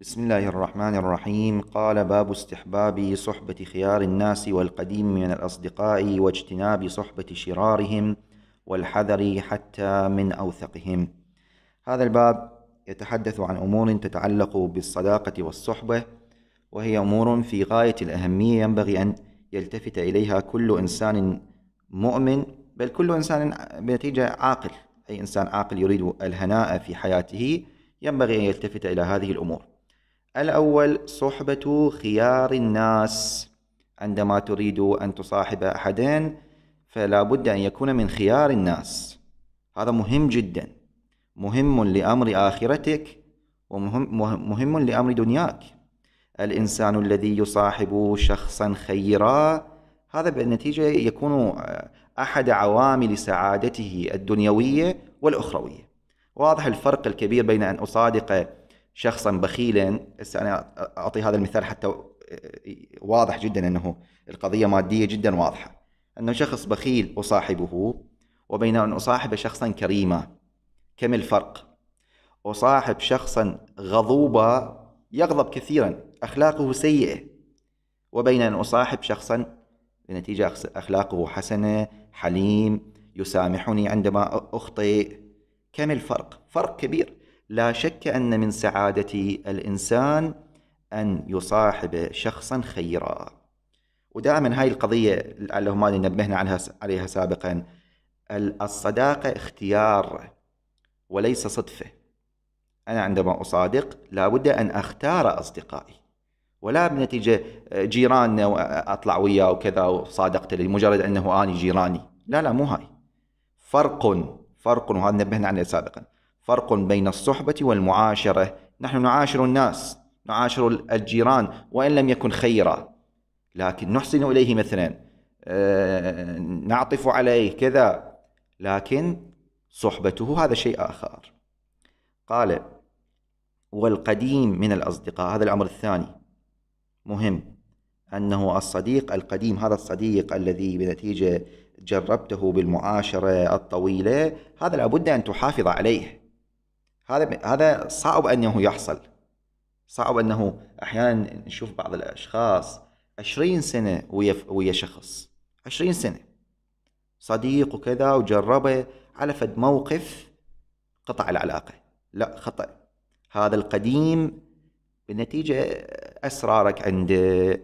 بسم الله الرحمن الرحيم قال باب استحباب صحبة خيار الناس والقديم من الأصدقاء واجتناب صحبة شرارهم والحذر حتى من أوثقهم هذا الباب يتحدث عن أمور تتعلق بالصداقة والصحبة وهي أمور في غاية الأهمية ينبغي أن يلتفت إليها كل إنسان مؤمن بل كل إنسان بنتيجة عاقل أي إنسان عاقل يريد الهناء في حياته ينبغي أن يلتفت إلى هذه الأمور الأول صحبة خيار الناس عندما تريد أن تصاحب أحدين فلا بد أن يكون من خيار الناس هذا مهم جدا مهم لأمر آخرتك ومهم مهم لأمر دنياك الإنسان الذي يصاحب شخصا خيرا هذا بالنتيجة يكون آه، أحد عوامل سعادته الدنيوية والأخروية واضح الفرق الكبير بين أن أصادق شخصا بخيلا هسه انا اعطي هذا المثال حتى واضح جدا انه القضيه ماديه جدا واضحه انه شخص بخيل اصاحبه وبين ان اصاحب شخصا كريما كم الفرق اصاحب شخصا غضوبا يغضب كثيرا اخلاقه سيئه وبين ان اصاحب شخصا بنتيجه اخلاقه حسنه حليم يسامحني عندما اخطئ كم الفرق فرق كبير لا شك أن من سعادة الإنسان أن يصاحب شخصا خيرا ودائما هاي القضية اللهم نبهنا عنها عليها سابقا الصداقة اختيار وليس صدفة أنا عندما أصادق لابد أن أختار أصدقائي ولا بنتيجة آه، جيران آه، أطلع وياه وكذا وصادقت لمجرد أنه أني جيراني لا لا مو هاي فرق فرق وهذا نبهنا عنه سابقا فرق بين الصحبة والمعاشرة نحن نعاشر الناس نعاشر الجيران وإن لم يكن خيرا لكن نحسن إليه مثلا آه، نعطف عليه كذا لكن صحبته هذا شيء آخر قال والقديم من الأصدقاء هذا الأمر الثاني مهم أنه الصديق القديم هذا الصديق الذي بنتيجة جربته بالمعاشرة الطويلة هذا لابد أن تحافظ عليه هذا هذا صعب انه يحصل صعب انه احيانا نشوف بعض الاشخاص 20 سنه ويا ويا شخص 20 سنه صديق وكذا وجربه على فد موقف قطع العلاقه لا خطا هذا القديم بالنتيجه اسرارك عنده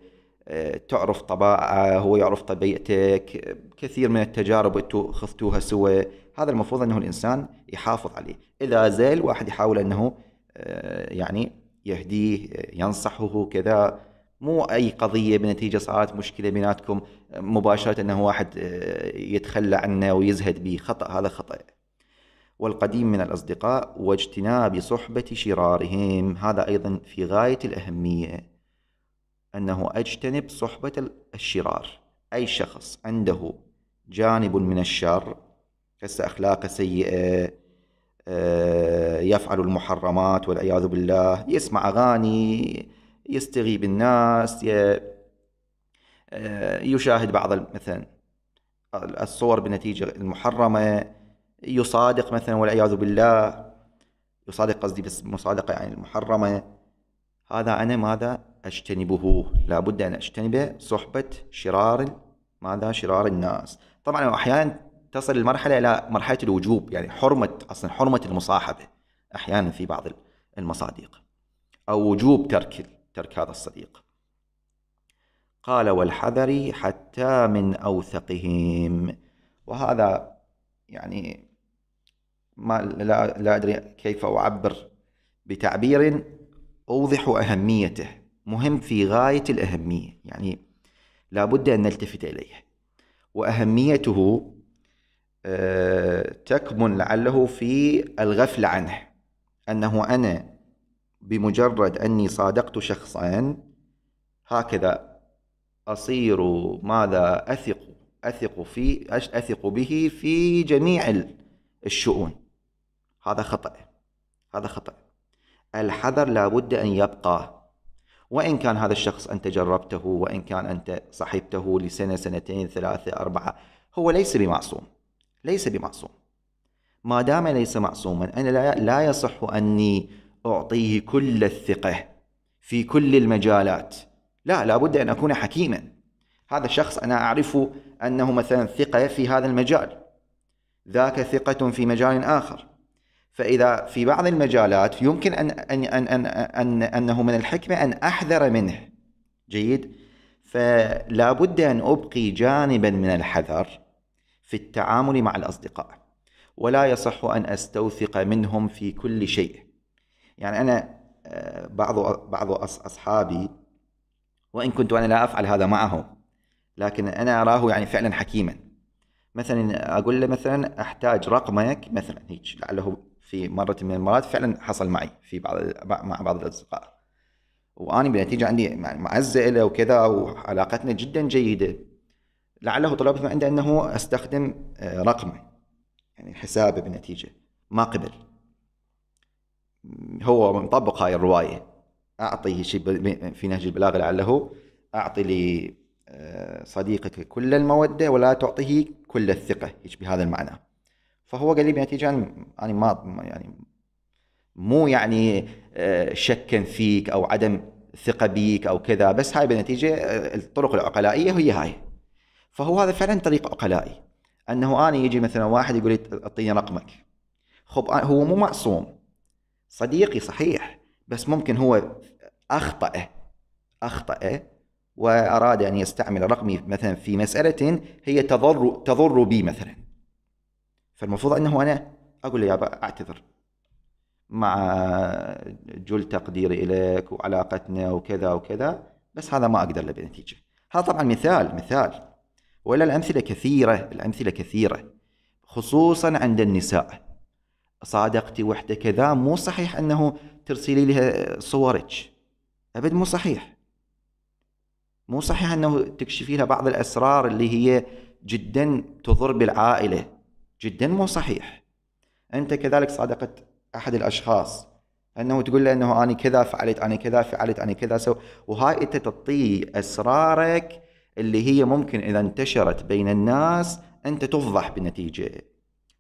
تعرف طباعه هو يعرف طبيعتك كثير من التجارب انتم خذتوها سوا هذا المفروض انه الانسان يحافظ عليه اذا زال واحد يحاول انه آه، يعني يهديه ينصحه كذا مو اي قضيه بنتيجه صارت مشكله بيناتكم مباشره انه واحد آه، يتخلى عنه ويزهد به خطا هذا خطا والقديم من الاصدقاء واجتناب صحبه شرارهم هذا ايضا في غايه الاهميه أنه أجتنب صحبة الشرار أي شخص عنده جانب من الشر أخلاق سيئة آه، يفعل المحرمات والعياذ بالله يسمع أغاني يستغي بالناس آه، يشاهد بعض مثلا الصور بنتيجة المحرمة يصادق مثلا والعياذ بالله يصادق قصدي بس مصادقة يعني المحرمة هذا أنا ماذا أجتنبه لابد أن أجتنب صحبة شرار ماذا شرار الناس طبعا أحيانا تصل المرحلة إلى مرحلة الوجوب يعني حرمة أصلا حرمة المصاحبة أحيانا في بعض المصادق أو وجوب ترك ترك هذا الصديق قال والحذر حتى من أوثقهم وهذا يعني ما لا, لا أدري كيف أعبر بتعبير أوضح أهميته مهم في غاية الأهمية يعني لابد أن نلتفت إليه وأهميته آه، تكمن لعله في الغفلة عنه أنه أنا بمجرد أني صادقت شخصا هكذا أصير ماذا أثق أثق في أثق به في جميع الشؤون هذا خطأ هذا خطأ الحذر لابد أن يبقى وإن كان هذا الشخص أنت جربته وإن كان أنت صحبته لسنة سنتين ثلاثة أربعة هو ليس بمعصوم ليس بمعصوم ما دام ليس معصوما أنا لا, يصح أني أعطيه كل الثقة في كل المجالات لا لابد أن أكون حكيما هذا الشخص أنا أعرف أنه مثلا ثقة في هذا المجال ذاك ثقة في مجال آخر فإذا في بعض المجالات يمكن أن أن أن أن, أن أنه من الحكمة أن أحذر منه جيد فلا بد أن أبقي جانبا من الحذر في التعامل مع الأصدقاء ولا يصح أن أستوثق منهم في كل شيء يعني أنا آه، بعض بعض أصحابي وإن كنت أنا لا أفعل هذا معه لكن أنا أراه يعني فعلا حكيما مثلا أقول له مثلا أحتاج رقمك مثلا هيك لعله في مرة من المرات فعلا حصل معي في بعض مع بعض الأصدقاء وأني بالنتيجة عندي معزة له وكذا وعلاقتنا جدا جيدة لعله طلبت من عنده أنه أستخدم آه، رقمه يعني حسابه بالنتيجة ما قبل هو مطبق هاي الرواية أعطيه شيء في نهج البلاغة لعله أعطي لي آه، صديقك كل المودة ولا تعطيه كل الثقة هيك بهذا المعنى فهو قال لي بنتيجه يعني, يعني ما يعني مو يعني آه، شكا فيك او عدم ثقه بيك او كذا بس هاي بالنتيجه آه، الطرق العقلائيه هي هاي فهو هذا فعلا طريق عقلائي انه انا يجي مثلا واحد يقول لي اعطيني رقمك خب آه، هو مو معصوم صديقي صحيح بس ممكن هو اخطأ اخطأ واراد ان يستعمل رقمي مثلا في مساله هي تضر تضر بي مثلا فالمفروض انه انا اقول له يابا اعتذر مع جل تقديري إليك وعلاقتنا وكذا وكذا بس هذا ما أقدر له بنتيجة هذا طبعا مثال مثال ولا الأمثلة كثيرة الأمثلة كثيرة خصوصا عند النساء صادقتي وحدة كذا مو صحيح أنه ترسلي لها صورك أبد مو صحيح مو صحيح أنه تكشفي لها بعض الأسرار اللي هي جدا تضر بالعائلة جدا مو صحيح انت كذلك صادقت احد الاشخاص انه تقول له انه انا كذا فعلت انا كذا فعلت انا كذا سو وهاي انت تعطيه اسرارك اللي هي ممكن اذا انتشرت بين الناس انت تفضح بالنتيجه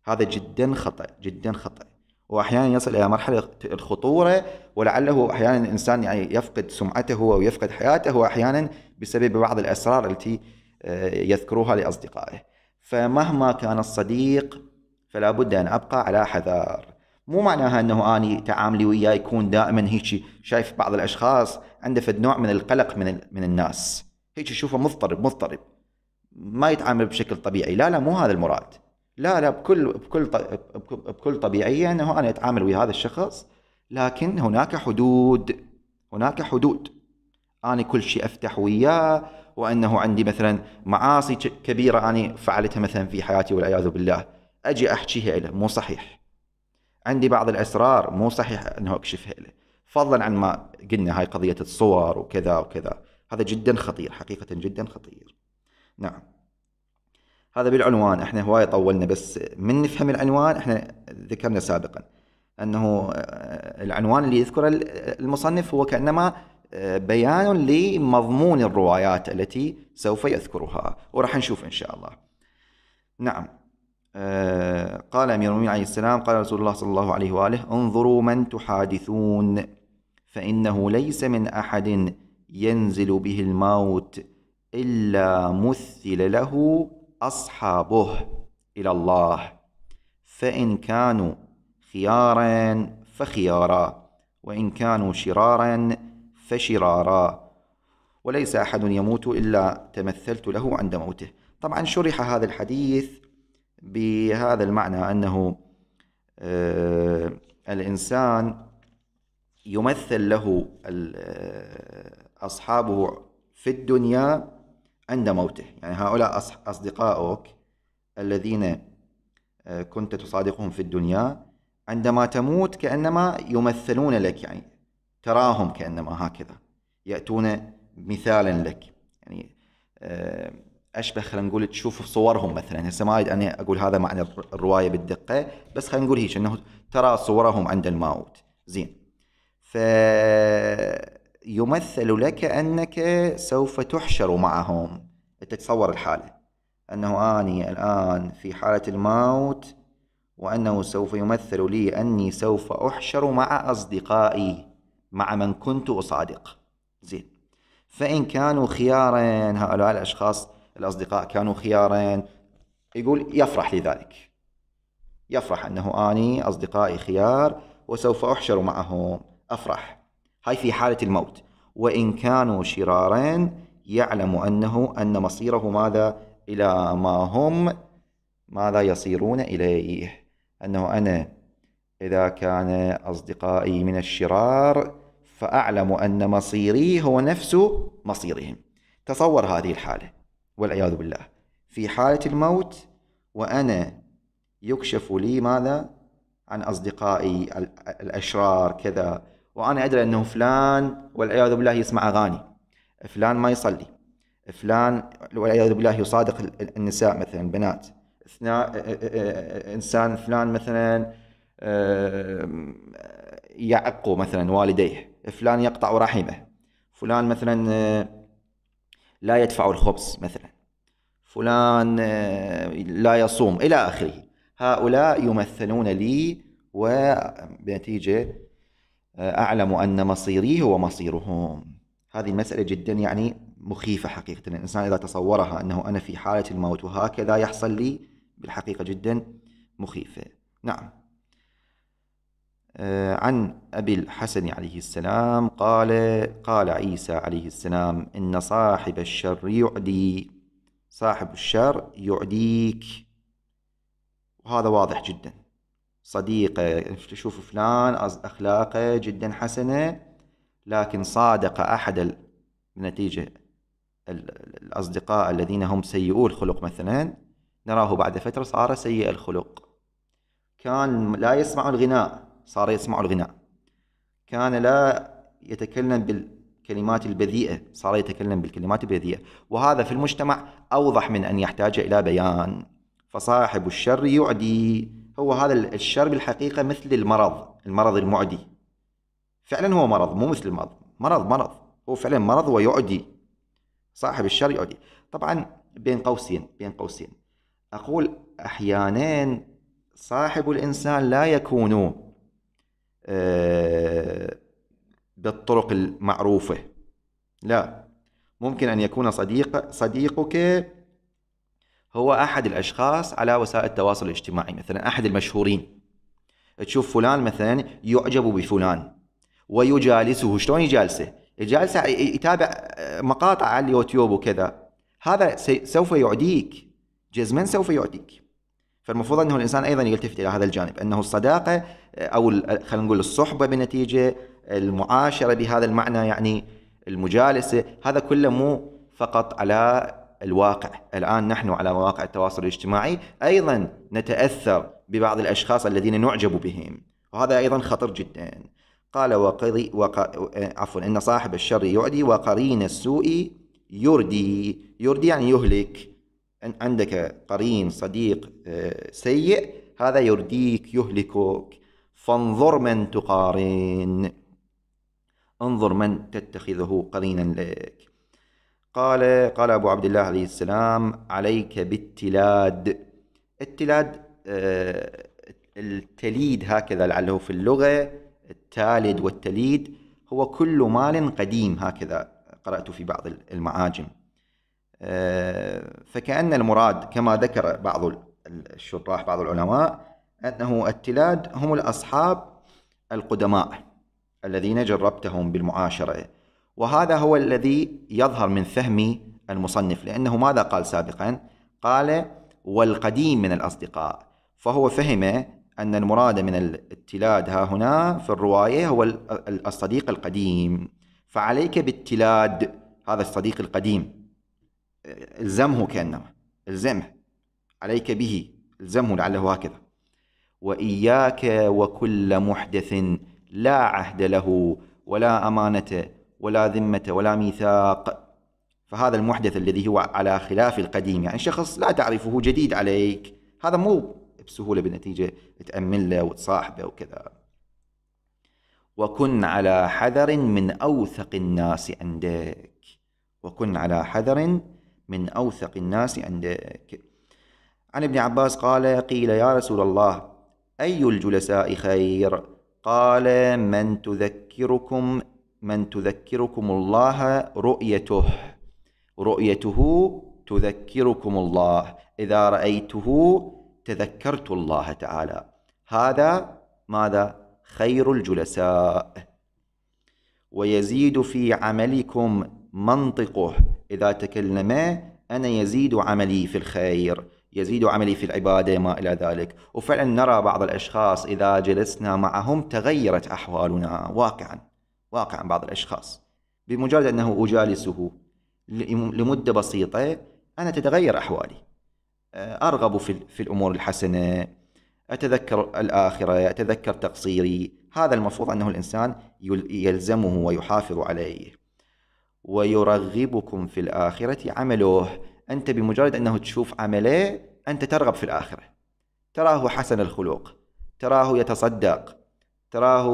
هذا جدا خطا جدا خطا واحيانا يصل الى مرحله الخطوره ولعله احيانا الانسان يعني يفقد سمعته ويفقد حياته واحيانا بسبب بعض الاسرار التي آه، يذكروها لاصدقائه. فمهما كان الصديق فلا بد أن أبقى على حذر مو معناها أنه أني تعاملي وياه يكون دائما هيك شايف بعض الأشخاص عنده فد نوع من القلق من, من الناس هيك يشوفه مضطرب مضطرب ما يتعامل بشكل طبيعي لا لا مو هذا المراد لا لا بكل بكل بكل طبيعيه انه انا اتعامل ويا هذا الشخص لكن هناك حدود هناك حدود انا كل شيء افتح وياه وانه عندي مثلا معاصي كبيره اني يعني فعلتها مثلا في حياتي والعياذ بالله اجي احكيها له مو صحيح عندي بعض الاسرار مو صحيح انه اكشفها له فضلا عن ما قلنا هاي قضيه الصور وكذا وكذا هذا جدا خطير حقيقه جدا خطير نعم هذا بالعنوان احنا هواي طولنا بس من نفهم العنوان احنا ذكرنا سابقا انه آه، العنوان اللي يذكره المصنف هو كانما بيان لمضمون الروايات التي سوف يذكرها وراح نشوف إن شاء الله نعم آه، قال أمير المؤمنين عليه السلام قال رسول الله صلى الله عليه وآله انظروا من تحادثون فإنه ليس من أحد ينزل به الموت إلا مثل له أصحابه إلى الله فإن كانوا خيارا فخيارا وإن كانوا شرارا فشرارا وليس أحد يموت إلا تمثلت له عند موته طبعا شرح هذا الحديث بهذا المعنى أنه آه، الإنسان يمثل له آه، أصحابه في الدنيا عند موته يعني هؤلاء أصدقائك الذين آه، كنت تصادقهم في الدنيا عندما تموت كأنما يمثلون لك يعني تراهم كأنما هكذا يأتون مثالا لك يعني آه، أشبه خلينا نقول تشوف صورهم مثلا هسه ما أريد أقول هذا معنى الرواية بالدقة بس خلينا نقول هيك أنه ترى صورهم عند الموت زين فيمثل لك أنك سوف تحشر معهم أنت تصور الحالة أنه أني الآن في حالة الموت وأنه سوف يمثل لي أني سوف أحشر مع أصدقائي مع من كنت أصادق زين فإن كانوا خيارا هؤلاء الأشخاص الأصدقاء كانوا خيارا يقول يفرح لذلك يفرح أنه أني أصدقائي خيار وسوف أحشر معهم أفرح هاي في حالة الموت وإن كانوا شرارا يعلم أنه أن مصيره ماذا إلى ما هم ماذا يصيرون إليه أنه أنا إذا كان أصدقائي من الشرار فأعلم أن مصيري هو نفس مصيرهم تصور هذه الحالة والعياذ بالله في حالة الموت وأنا يكشف لي ماذا عن أصدقائي الأشرار كذا وأنا أدري أنه فلان والعياذ بالله يسمع أغاني فلان ما يصلي فلان والعياذ بالله يصادق النساء مثلا البنات إنسان فلان مثلا يعق مثلا والديه فلان يقطع رحمه فلان مثلا آه، لا يدفع الخبز مثلا فلان آه، لا يصوم إلى آخره هؤلاء يمثلون لي وبنتيجة آه، أعلم أن مصيري هو مصيرهم هذه المسألة جدا يعني مخيفة حقيقة الإنسان إذا تصورها أنه أنا في حالة الموت وهكذا يحصل لي بالحقيقة جدا مخيفة نعم آه، عن أبي الحسن عليه السلام قال قال عيسى عليه السلام إن صاحب الشر يعدي صاحب الشر يعديك وهذا واضح جدا صديقه تشوف فلان أخلاقه جدا حسنة لكن صادق أحد النتيجة الأصدقاء الذين هم سيئو الخلق مثلا نراه بعد فترة صار سيء الخلق كان لا يسمع الغناء صار يسمع الغناء كان لا يتكلم بالكلمات البذيئة صار يتكلم بالكلمات البذيئة وهذا في المجتمع أوضح من أن يحتاج إلى بيان فصاحب الشر يعدي هو هذا الشر بالحقيقة مثل المرض المرض المعدي فعلا هو مرض مو مثل المرض مرض مرض هو فعلا مرض ويعدي صاحب الشر يعدي طبعا بين قوسين بين قوسين أقول أحيانا صاحب الإنسان لا يكون آه، بالطرق المعروفة لا ممكن أن يكون صديق صديقك هو أحد الأشخاص على وسائل التواصل الاجتماعي مثلا أحد المشهورين تشوف فلان مثلا يعجب بفلان ويجالسه شلون يجالسه يجالسه يتابع آه، مقاطع على اليوتيوب وكذا هذا سوف يعديك جزما سوف يعديك فالمفروض انه الانسان ايضا يلتفت الى هذا الجانب انه الصداقه او خلينا نقول الصحبه بنتيجه المعاشره بهذا المعنى يعني المجالسه هذا كله مو فقط على الواقع الان نحن على مواقع التواصل الاجتماعي ايضا نتاثر ببعض الاشخاص الذين نعجب بهم وهذا ايضا خطر جدا قال وقضي وق... عفوا ان صاحب الشر يعدي وقرين السوء يردي يردي يعني يهلك عندك قرين صديق آه، سيء هذا يرديك يهلكك فانظر من تقارن انظر من تتخذه قرينا لك قال قال أبو عبد الله عليه السلام عليك بالتلاد التلاد آه، التليد هكذا لعله في اللغة التالد والتليد هو كل مال قديم هكذا قرأت في بعض المعاجم آه، فكأن المراد كما ذكر بعض الشراح بعض العلماء أنه التلاد هم الأصحاب القدماء الذين جربتهم بالمعاشرة وهذا هو الذي يظهر من فهم المصنف لأنه ماذا قال سابقا؟ قال والقديم من الأصدقاء فهو فهم أن المراد من التلاد ها هنا في الرواية هو الصديق القديم فعليك بالتلاد هذا الصديق القديم الزمه كانما الزمه عليك به الزمه لعله هكذا واياك وكل محدث لا عهد له ولا امانه ولا ذمه ولا ميثاق فهذا المحدث الذي هو على خلاف القديم يعني شخص لا تعرفه جديد عليك هذا مو بسهوله بالنتيجه تامن له وتصاحبه وكذا وكن على حذر من اوثق الناس عندك وكن على حذر من أوثق الناس عندك عن ابن عباس قال قيل يا رسول الله أي الجلساء خير قال من تذكركم من تذكركم الله رؤيته رؤيته تذكركم الله إذا رأيته تذكرت الله تعالى هذا ماذا خير الجلساء ويزيد في عملكم منطقه إذا تكلم أنا يزيد عملي في الخير يزيد عملي في العبادة ما إلى ذلك وفعلا نرى بعض الأشخاص إذا جلسنا معهم تغيرت أحوالنا واقعا واقعا بعض الأشخاص بمجرد أنه أجالسه لمدة بسيطة أنا تتغير أحوالي أرغب في, الأمور الحسنة أتذكر الآخرة أتذكر تقصيري هذا المفروض أنه الإنسان يلزمه ويحافظ عليه ويرغبكم في الآخرة عمله أنت بمجرد أنه تشوف عمله أنت ترغب في الآخرة تراه حسن الخلق تراه يتصدق تراه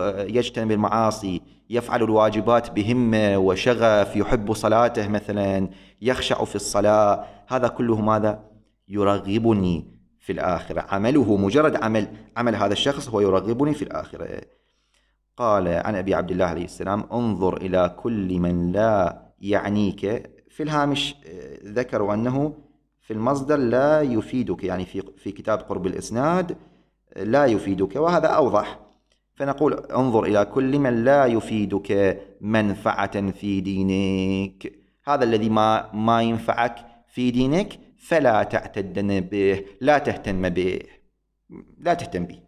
آه، يجتنب المعاصي يفعل الواجبات بهمة وشغف يحب صلاته مثلا يخشع في الصلاة هذا كله ماذا؟ يرغبني في الآخرة عمله مجرد عمل عمل هذا الشخص هو يرغبني في الآخرة قال عن أبي عبد الله عليه السلام انظر إلى كل من لا يعنيك في الهامش آه، ذكروا أنه في المصدر لا يفيدك يعني في, في كتاب قرب الإسناد لا يفيدك وهذا أوضح فنقول انظر إلى كل من لا يفيدك منفعة في دينك هذا الذي ما, ما ينفعك في دينك فلا تعتدن به لا تهتم به لا تهتم به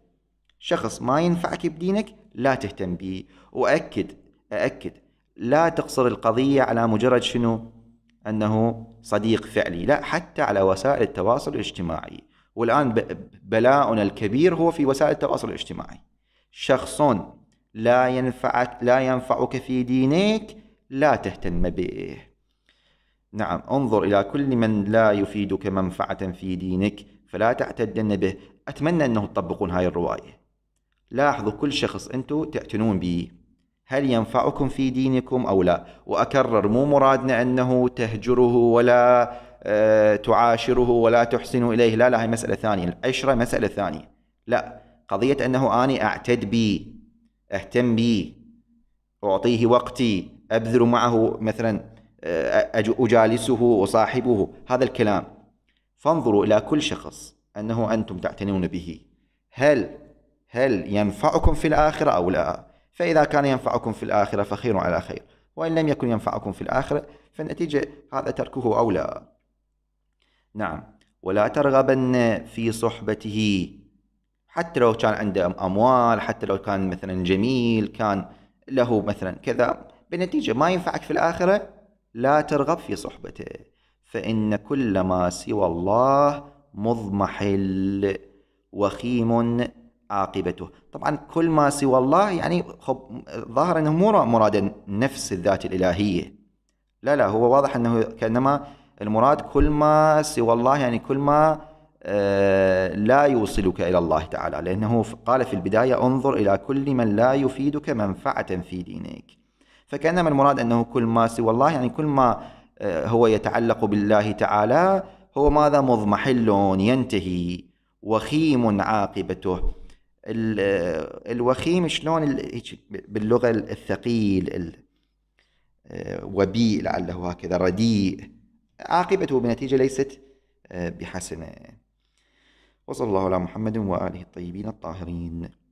شخص ما ينفعك بدينك لا تهتم به وأكد أأكد لا تقصر القضية على مجرد شنو أنه صديق فعلي لا حتى على وسائل التواصل الاجتماعي والآن بلاؤنا الكبير هو في وسائل التواصل الاجتماعي شخص لا ينفعك لا ينفعك في دينك لا تهتم به نعم انظر إلى كل من لا يفيدك منفعة في دينك فلا تعتدن به أتمنى أنه تطبقون هاي الرواية لاحظوا كل شخص أنتم تعتنون به هل ينفعكم في دينكم أو لا وأكرر مو مرادنا أنه تهجره ولا آه، تعاشره ولا تحسن إليه لا لا هي مسألة ثانية العشرة مسألة ثانية لا قضية أنه اني أعتد بي أهتم بي أعطيه وقتي أبذل معه مثلا آه، أجالسه أصاحبه هذا الكلام فانظروا إلى كل شخص أنه أنتم تعتنون به هل هل ينفعكم في الآخرة أو لا فإذا كان ينفعكم في الآخرة فخير على خير وإن لم يكن ينفعكم في الآخرة فالنتيجة هذا تركه أو لا نعم ولا ترغبن في صحبته حتى لو كان عنده أموال حتى لو كان مثلا جميل كان له مثلا كذا بالنتيجة ما ينفعك في الآخرة لا ترغب في صحبته فإن كل ما سوى الله مضمحل وخيم عاقبته طبعا كل ما سوى الله يعني خب ظاهر أنه مو مراد نفس الذات الإلهية لا لا هو واضح أنه كأنما المراد كل ما سوى الله يعني كل ما آه، لا يوصلك إلى الله تعالى لأنه قال في البداية انظر إلى كل من لا يفيدك منفعة في دينك فكأنما المراد أنه كل ما سوى الله يعني كل ما آه، هو يتعلق بالله تعالى هو ماذا مضمحل ينتهي وخيم عاقبته الوخيم شلون باللغه الثقيل آه، وبيء لعله هكذا رديء عاقبته بنتيجة ليست آه، بحسنه وصلى الله على محمد واله الطيبين الطاهرين